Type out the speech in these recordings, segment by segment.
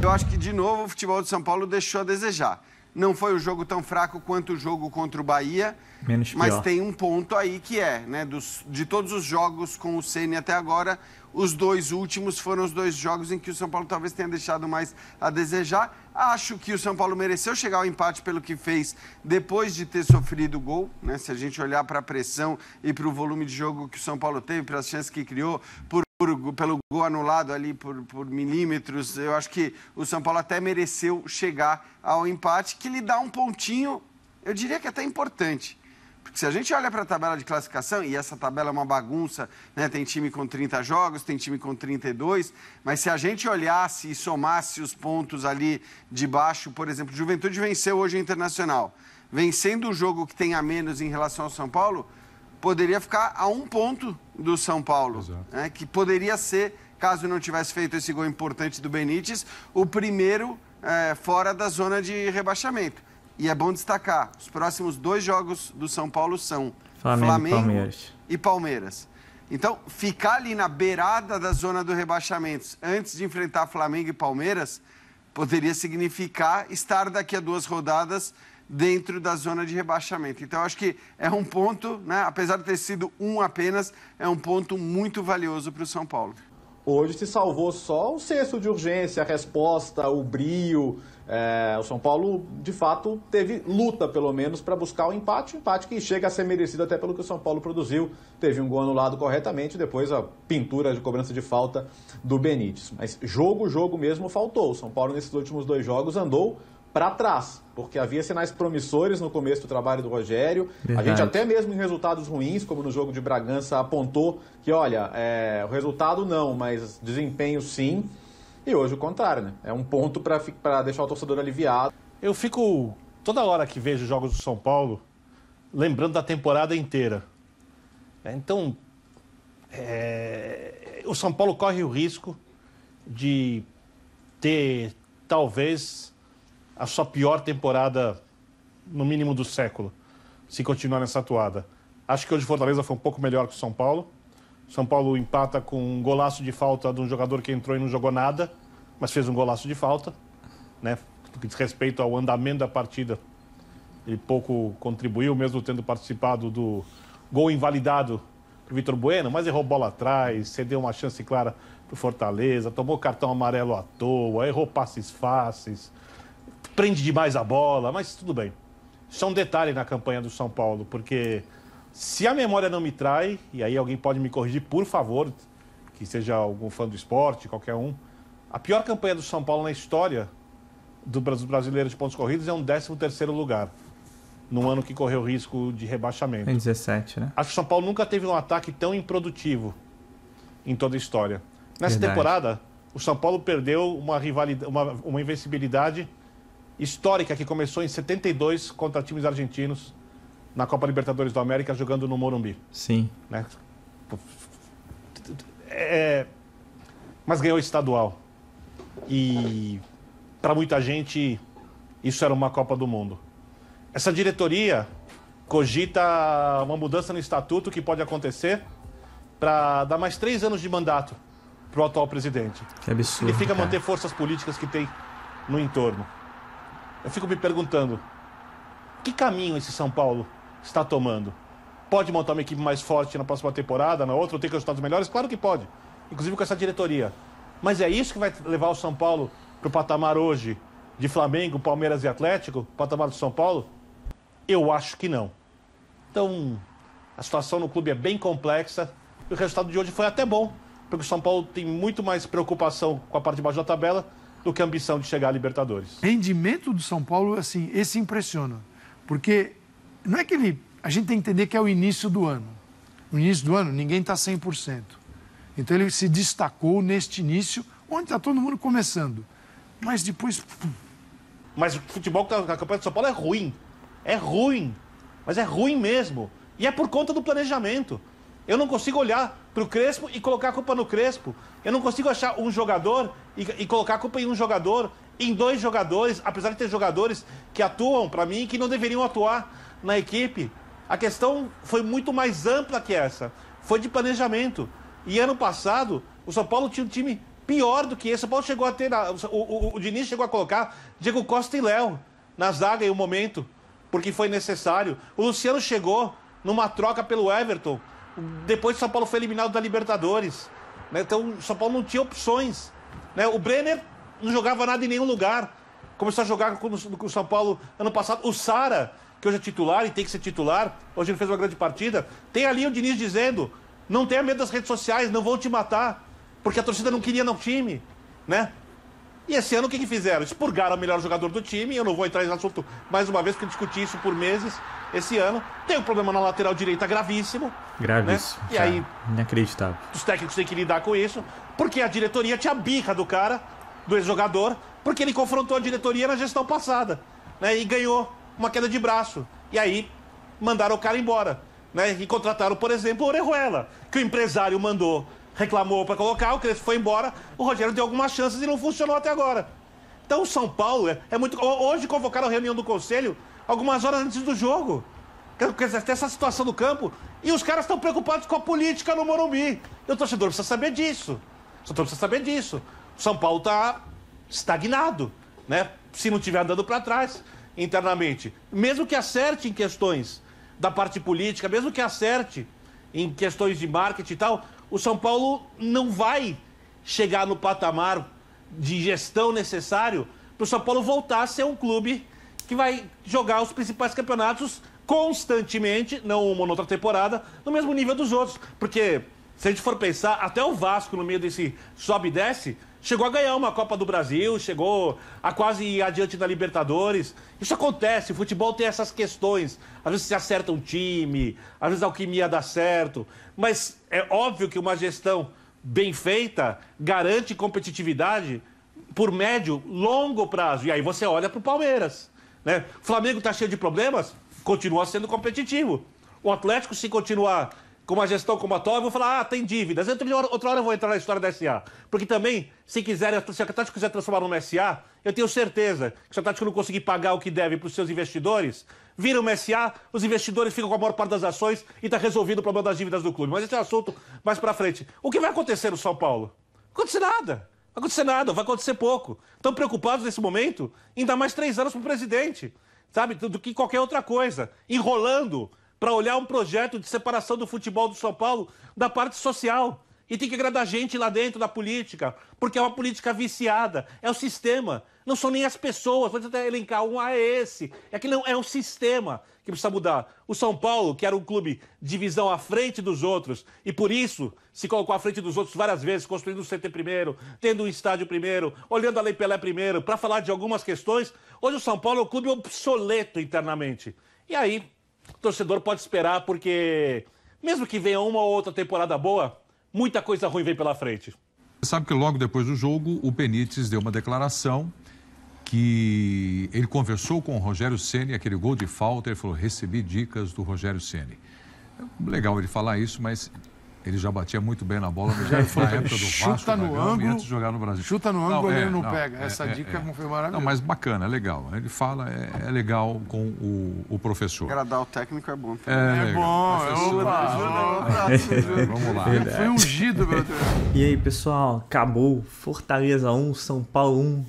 Eu acho que, de novo, o futebol de São Paulo deixou a desejar. Não foi o jogo tão fraco quanto o jogo contra o Bahia, Menos mas pior. tem um ponto aí que é, né? Dos, de todos os jogos com o Ceni até agora, os dois últimos foram os dois jogos em que o São Paulo talvez tenha deixado mais a desejar. Acho que o São Paulo mereceu chegar ao empate pelo que fez depois de ter sofrido o gol. Né? Se a gente olhar para a pressão e para o volume de jogo que o São Paulo teve, para as chances que criou, por por, pelo gol anulado ali por, por, milímetros. Eu acho que o São Paulo até mereceu chegar ao empate, que lhe dá um pontinho, eu diria que até importante. Porque se a gente olha para a tabela de classificação, e essa tabela é uma bagunça, né? tem time com 30 jogos, tem time com 32, mas se a gente olhasse e somasse os pontos ali de baixo, por exemplo, Juventude venceu hoje o Internacional. Vencendo o jogo que tem a menos em relação ao São Paulo, poderia ficar a um ponto do São Paulo, né, que poderia ser, caso não tivesse feito esse gol importante do Benítez, o primeiro é, fora da zona de rebaixamento. E é bom destacar, os próximos dois jogos do São Paulo são Flamengo, Flamengo Palmeiras. e Palmeiras. Então, ficar ali na beirada da zona do rebaixamento antes de enfrentar Flamengo e Palmeiras poderia significar estar daqui a duas rodadas dentro da zona de rebaixamento. Então, acho que é um ponto, né, apesar de ter sido um apenas, é um ponto muito valioso para o São Paulo. Hoje se salvou só o senso de urgência, a resposta, o brio. É, o São Paulo, de fato, teve luta, pelo menos, para buscar o empate. O empate que chega a ser merecido até pelo que o São Paulo produziu. Teve um gol anulado corretamente, depois a pintura de cobrança de falta do Benítez. Mas jogo, jogo mesmo faltou. O São Paulo, nesses últimos dois jogos, andou para trás, porque havia sinais promissores no começo do trabalho do Rogério. Verdade. A gente até mesmo em resultados ruins, como no jogo de Bragança, apontou que, olha, é, o resultado não, mas desempenho sim. E hoje o contrário, né? É um ponto para deixar o torcedor aliviado. Eu fico, toda hora que vejo jogos do São Paulo, lembrando da temporada inteira. É, então, é, o São Paulo corre o risco de ter, talvez a sua pior temporada, no mínimo do século, se continuar nessa atuada. Acho que hoje Fortaleza foi um pouco melhor que o São Paulo. São Paulo empata com um golaço de falta de um jogador que entrou e não jogou nada, mas fez um golaço de falta, né? No que diz respeito ao andamento da partida, ele pouco contribuiu, mesmo tendo participado do gol invalidado do Vitor Bueno, mas errou bola atrás, cedeu uma chance clara para o Fortaleza, tomou cartão amarelo à toa, errou passes fáceis prende demais a bola, mas tudo bem. Isso é um detalhe na campanha do São Paulo, porque se a memória não me trai, e aí alguém pode me corrigir, por favor, que seja algum fã do esporte, qualquer um, a pior campanha do São Paulo na história do brasileiro de pontos corridos é um 13 terceiro lugar, num ano que correu risco de rebaixamento. Em 17, né? Acho que o São Paulo nunca teve um ataque tão improdutivo em toda a história. Nessa Verdade. temporada, o São Paulo perdeu uma, rivalidade, uma, uma invencibilidade histórica que começou em 72 contra times argentinos na Copa Libertadores do América jogando no Morumbi. Sim. Né? É... Mas ganhou estadual. E para muita gente isso era uma Copa do Mundo. Essa diretoria cogita uma mudança no estatuto que pode acontecer para dar mais três anos de mandato para o atual presidente. Que absurdo. E fica cara. manter forças políticas que tem no entorno. Eu fico me perguntando: que caminho esse São Paulo está tomando? Pode montar uma equipe mais forte na próxima temporada, na outra, ou ter resultados melhores? Claro que pode, inclusive com essa diretoria. Mas é isso que vai levar o São Paulo para o patamar hoje de Flamengo, Palmeiras e Atlético, patamar do São Paulo? Eu acho que não. Então, a situação no clube é bem complexa e o resultado de hoje foi até bom, porque o São Paulo tem muito mais preocupação com a parte de baixo da tabela do que a ambição de chegar à Libertadores. Rendimento do São Paulo, assim, esse impressiona. Porque não é que ele. A gente tem que entender que é o início do ano. No início do ano, ninguém está 100%. Então ele se destacou neste início, onde está todo mundo começando. Mas depois. Mas o futebol que tá a campanha do São Paulo é ruim. É ruim. Mas é ruim mesmo. E é por conta do planejamento. Eu não consigo olhar para o Crespo e colocar a culpa no Crespo. Eu não consigo achar um jogador e, e colocar a culpa em um jogador, em dois jogadores, apesar de ter jogadores que atuam, para mim, que não deveriam atuar na equipe. A questão foi muito mais ampla que essa. Foi de planejamento. E ano passado, o São Paulo tinha um time pior do que esse. O São Paulo chegou a ter. O, o, o Diniz chegou a colocar Diego Costa e Léo na zaga em um momento, porque foi necessário. O Luciano chegou numa troca pelo Everton. Depois o São Paulo foi eliminado da Libertadores. Né? Então o São Paulo não tinha opções. Né? O Brenner não jogava nada em nenhum lugar. Começou a jogar com o São Paulo ano passado. O Sara, que hoje é titular e tem que ser titular, hoje ele fez uma grande partida. Tem ali o Diniz dizendo: não tenha medo das redes sociais, não vão te matar, porque a torcida não queria no time. Né? E esse ano o que, que fizeram? Expurgaram o melhor jogador do time. Eu não vou entrar nesse assunto mais uma vez, porque discuti isso por meses esse ano. Tem um problema na lateral direita gravíssimo. Né? Gravíssimo. Né? E aí. Inacreditável. Os técnicos têm que lidar com isso, porque a diretoria tinha bica do cara, do ex-jogador, porque ele confrontou a diretoria na gestão passada. Né? E ganhou uma queda de braço. E aí mandaram o cara embora. Né? E contrataram, por exemplo, o Orejuela, que o empresário mandou reclamou para colocar, o Crespo foi embora, o Rogério deu algumas chances e não funcionou até agora. Então o São Paulo é, é muito. Hoje convocaram a reunião do conselho algumas horas antes do jogo. tem essa situação do campo. E os caras estão preocupados com a política no Morumbi. E o torcedor precisa saber disso. O torcedor precisa saber disso. O São Paulo está estagnado, né? Se não estiver andando para trás internamente. Mesmo que acerte em questões da parte política, mesmo que acerte em questões de marketing e tal, o São Paulo não vai chegar no patamar de gestão necessário para o São Paulo voltar a ser um clube que vai jogar os principais campeonatos constantemente, não uma ou outra temporada, no mesmo nível dos outros. Porque, se a gente for pensar, até o Vasco, no meio desse sobe e desce, Chegou a ganhar uma Copa do Brasil, chegou a quase ir adiante da Libertadores. Isso acontece, o futebol tem essas questões. Às vezes se acerta um time, às vezes a alquimia dá certo. Mas é óbvio que uma gestão bem feita garante competitividade por médio, longo prazo. E aí você olha para o Palmeiras. Né? O Flamengo está cheio de problemas, continua sendo competitivo. O Atlético, se continuar com a gestão eu vou falar, ah, tem dívidas. Outra hora, outra hora eu vou entrar na história da SA. Porque também, se quiser, se a Catarina quiser transformar numa SA, eu tenho certeza que se a Catarina não conseguir pagar o que deve para os seus investidores, vira uma SA, os investidores ficam com a maior parte das ações e está resolvido o problema das dívidas do clube. Mas esse é um assunto mais para frente. O que vai acontecer no São Paulo? Não acontecer nada. Não vai acontecer nada, vai acontecer pouco. Estão preocupados nesse momento em dar mais três anos para o presidente, sabe? Do que qualquer outra coisa. Enrolando para olhar um projeto de separação do futebol do São Paulo da parte social. E tem que agradar gente lá dentro da política, porque é uma política viciada, é o sistema, não são nem as pessoas, vou até elencar, um ah, é esse, é que não, é o sistema que precisa mudar. O São Paulo, que era um clube divisão à frente dos outros, e por isso se colocou à frente dos outros várias vezes, construindo o um CT primeiro, tendo um estádio primeiro, olhando a Lei Pelé primeiro, para falar de algumas questões, hoje o São Paulo é um clube obsoleto internamente. E aí, o torcedor pode esperar, porque mesmo que venha uma ou outra temporada boa, muita coisa ruim vem pela frente. Você sabe que logo depois do jogo, o Benítez deu uma declaração que ele conversou com o Rogério Ceni, aquele gol de falta, ele falou: "Recebi dicas do Rogério Ceni". É legal ele falar isso, mas ele já batia muito bem na bola, mas já na época do chuta no ângulo, antes de jogar no Brasil. Chuta no ângulo, é, ele não, é, não pega. É, Essa é, dica foi maravilhosa. Não, mas bacana, é legal. Ele fala, é, legal com o, o professor. Agradar o técnico é bom. É, bom, Vamos lá. Foi ungido, meu Deus. E aí, pessoal, acabou. Fortaleza 1, São Paulo 1.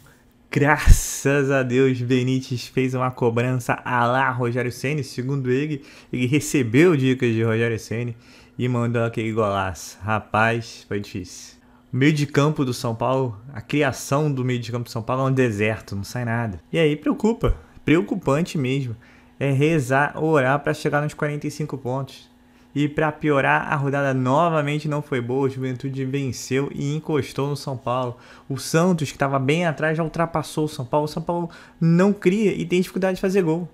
Graças a Deus, Benítez fez uma cobrança a lá Rogério Ceni. Segundo ele, ele recebeu dicas de Rogério Ceni e mandou aquele golaço. Rapaz, foi difícil. O meio de campo do São Paulo, a criação do meio de campo do São Paulo é um deserto, não sai nada. E aí preocupa, preocupante mesmo. É rezar, orar para chegar nos 45 pontos. E para piorar, a rodada novamente não foi boa. O Juventude venceu e encostou no São Paulo. O Santos, que estava bem atrás, já ultrapassou o São Paulo. O São Paulo não cria e tem dificuldade de fazer gol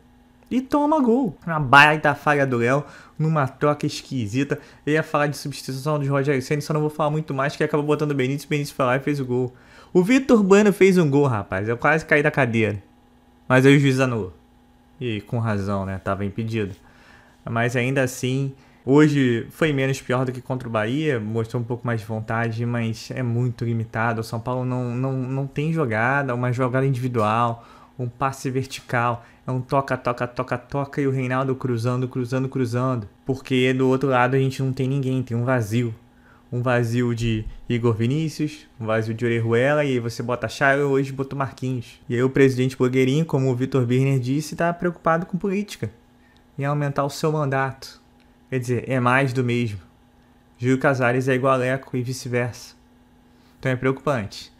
e toma gol. Uma baita falha do Léo, numa troca esquisita. Eu ia falar de substituição do Rogério Senna, só não vou falar muito mais, que acabou botando o Benítez, o Benítez foi lá e fez o gol. O Vitor Bueno fez um gol, rapaz. Eu quase caí da cadeira. Mas aí o juiz anulou. E com razão, né? Tava impedido. Mas ainda assim, Hoje foi menos pior do que contra o Bahia, mostrou um pouco mais de vontade, mas é muito limitado. O São Paulo não, não, não tem jogada, uma jogada individual, um passe vertical. É um toca, toca, toca, toca e o Reinaldo cruzando, cruzando, cruzando. Porque do outro lado a gente não tem ninguém, tem um vazio. Um vazio de Igor Vinícius, um vazio de Orejuela, e aí você bota Shailon, hoje bota Marquinhos. E aí o presidente blogueirinho, como o Vitor Birner disse, está preocupado com política. Em aumentar o seu mandato. Quer dizer, é mais do mesmo. Júlio Casares é igual a Leco e vice-versa. Então é preocupante.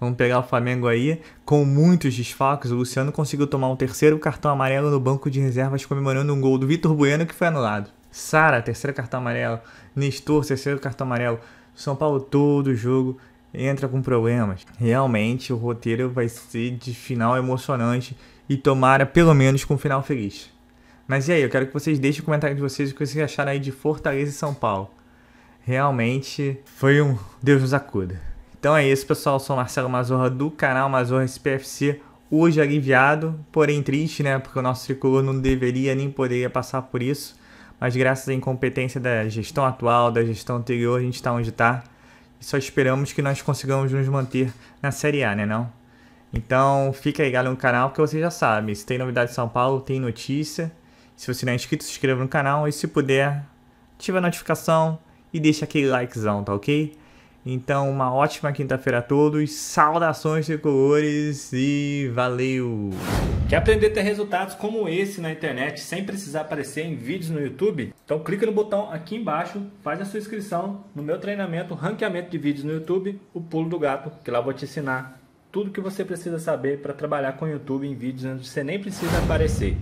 Vamos pegar o Flamengo aí, com muitos desfalques. O Luciano conseguiu tomar um terceiro cartão amarelo no banco de reservas, comemorando um gol do Vitor Bueno que foi anulado. Sara, terceiro cartão amarelo. Nestor, terceiro cartão amarelo. São Paulo todo jogo entra com problemas. Realmente o roteiro vai ser de final emocionante e tomara pelo menos com um final feliz. Mas e aí, eu quero que vocês deixem o comentário de vocês o que vocês acharam aí de Fortaleza e São Paulo. Realmente foi um Deus nos acuda. Então é isso, pessoal. Eu sou o Marcelo Mazorra do canal Mazorra SPFC. Hoje aliviado, porém triste, né? Porque o nosso tricolor não deveria nem poderia passar por isso. Mas graças à incompetência da gestão atual, da gestão anterior, a gente está onde está. E só esperamos que nós consigamos nos manter na Série A, né não? Então fica ligado no canal que você já sabe. Se tem novidade de São Paulo, tem notícia. Se você não é inscrito, se inscreva no canal e se puder, ativa a notificação e deixa aquele likezão, tá ok? Então, uma ótima quinta-feira a todos, saudações tricolores e valeu! Quer aprender a ter resultados como esse na internet sem precisar aparecer em vídeos no YouTube? Então clica no botão aqui embaixo, faz a sua inscrição no meu treinamento Ranqueamento de Vídeos no YouTube, o Pulo do Gato, que lá eu vou te ensinar tudo que você precisa saber para trabalhar com o YouTube em vídeos onde você nem precisa aparecer.